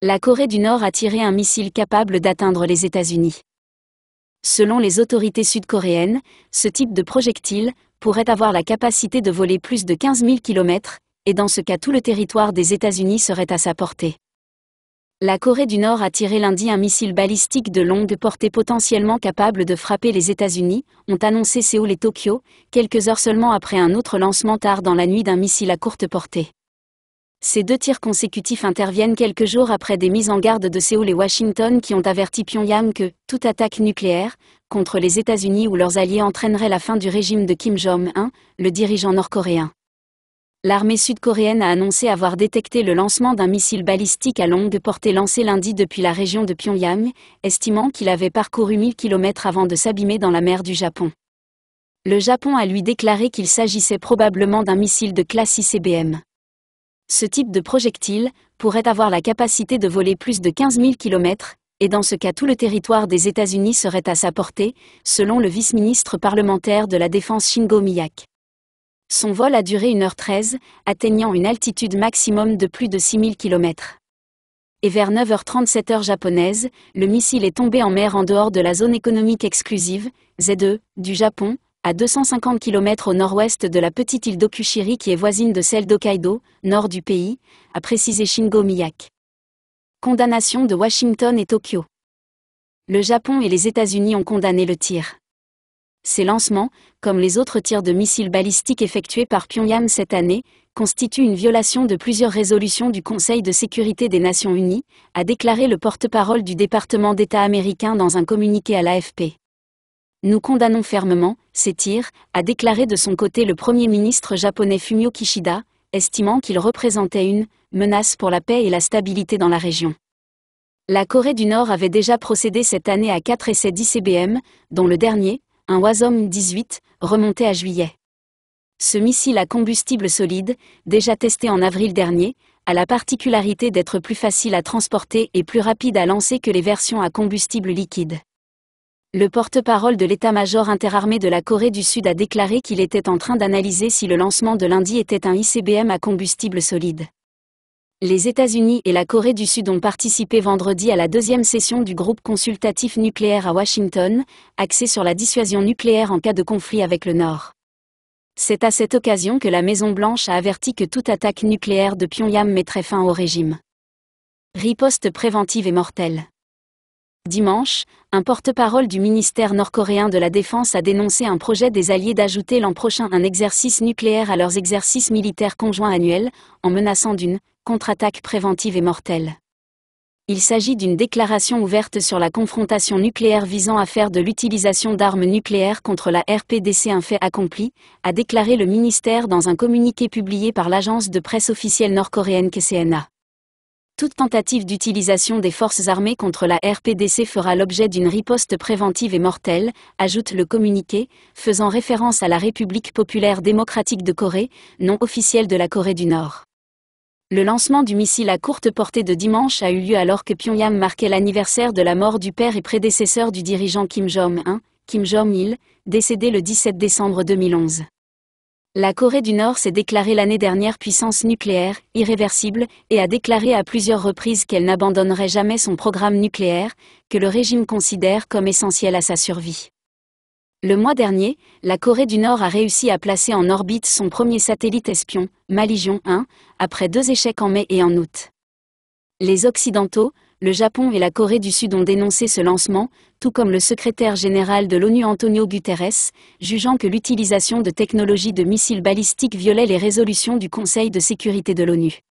la Corée du Nord a tiré un missile capable d'atteindre les États-Unis. Selon les autorités sud-coréennes, ce type de projectile pourrait avoir la capacité de voler plus de 15 000 km, et dans ce cas tout le territoire des États-Unis serait à sa portée. La Corée du Nord a tiré lundi un missile balistique de longue portée potentiellement capable de frapper les États-Unis, ont annoncé Séoul et Tokyo, quelques heures seulement après un autre lancement tard dans la nuit d'un missile à courte portée. Ces deux tirs consécutifs interviennent quelques jours après des mises en garde de Séoul et Washington qui ont averti Pyongyang que toute attaque nucléaire contre les États-Unis ou leurs alliés entraînerait la fin du régime de Kim Jong-un, le dirigeant nord-coréen. L'armée sud-coréenne a annoncé avoir détecté le lancement d'un missile balistique à longue portée lancé lundi depuis la région de Pyongyang, estimant qu'il avait parcouru 1000 km avant de s'abîmer dans la mer du Japon. Le Japon a lui déclaré qu'il s'agissait probablement d'un missile de classe ICBM ce type de projectile pourrait avoir la capacité de voler plus de 15 000 km, et dans ce cas tout le territoire des États-Unis serait à sa portée, selon le vice-ministre parlementaire de la Défense Shingo Miyake. Son vol a duré 1h13, atteignant une altitude maximum de plus de 000 km. Et vers 9h37 heure japonaise, le missile est tombé en mer en dehors de la zone économique exclusive, Z2, e, du Japon, à 250 km au nord-ouest de la petite île d'Okushiri qui est voisine de celle d'Hokkaido, nord du pays, a précisé Shingo Miyak. Condamnation de Washington et Tokyo. Le Japon et les États-Unis ont condamné le tir. Ces lancements, comme les autres tirs de missiles balistiques effectués par Pyongyang cette année, constituent une violation de plusieurs résolutions du Conseil de sécurité des Nations Unies, a déclaré le porte-parole du département d'État américain dans un communiqué à l'AFP. Nous condamnons fermement ces tirs, a déclaré de son côté le Premier ministre japonais Fumio Kishida, estimant qu'il représentait une menace pour la paix et la stabilité dans la région. La Corée du Nord avait déjà procédé cette année à quatre essais d'ICBM, dont le dernier, un Wasom 18, remontait à juillet. Ce missile à combustible solide, déjà testé en avril dernier, a la particularité d'être plus facile à transporter et plus rapide à lancer que les versions à combustible liquide. Le porte-parole de l'état-major interarmé de la Corée du Sud a déclaré qu'il était en train d'analyser si le lancement de lundi était un ICBM à combustible solide. Les États-Unis et la Corée du Sud ont participé vendredi à la deuxième session du groupe consultatif nucléaire à Washington, axée sur la dissuasion nucléaire en cas de conflit avec le Nord. C'est à cette occasion que la Maison-Blanche a averti que toute attaque nucléaire de Pyongyang mettrait fin au régime. Riposte préventive et mortelle. Dimanche, un porte-parole du ministère nord-coréen de la Défense a dénoncé un projet des Alliés d'ajouter l'an prochain un exercice nucléaire à leurs exercices militaires conjoints annuels, en menaçant d'une contre-attaque préventive et mortelle. Il s'agit d'une déclaration ouverte sur la confrontation nucléaire visant à faire de l'utilisation d'armes nucléaires contre la RPDC un fait accompli, a déclaré le ministère dans un communiqué publié par l'agence de presse officielle nord-coréenne KCNA. Toute tentative d'utilisation des forces armées contre la RPDC fera l'objet d'une riposte préventive et mortelle, ajoute le communiqué, faisant référence à la République populaire démocratique de Corée, nom officiel de la Corée du Nord. Le lancement du missile à courte portée de dimanche a eu lieu alors que Pyongyang marquait l'anniversaire de la mort du père et prédécesseur du dirigeant Kim Jong-un, Kim Jong-il, décédé le 17 décembre 2011. La Corée du Nord s'est déclarée l'année dernière puissance nucléaire, irréversible, et a déclaré à plusieurs reprises qu'elle n'abandonnerait jamais son programme nucléaire, que le régime considère comme essentiel à sa survie. Le mois dernier, la Corée du Nord a réussi à placer en orbite son premier satellite espion, Maligion 1, après deux échecs en mai et en août. Les Occidentaux, le Japon et la Corée du Sud ont dénoncé ce lancement, tout comme le secrétaire général de l'ONU Antonio Guterres, jugeant que l'utilisation de technologies de missiles balistiques violait les résolutions du Conseil de sécurité de l'ONU.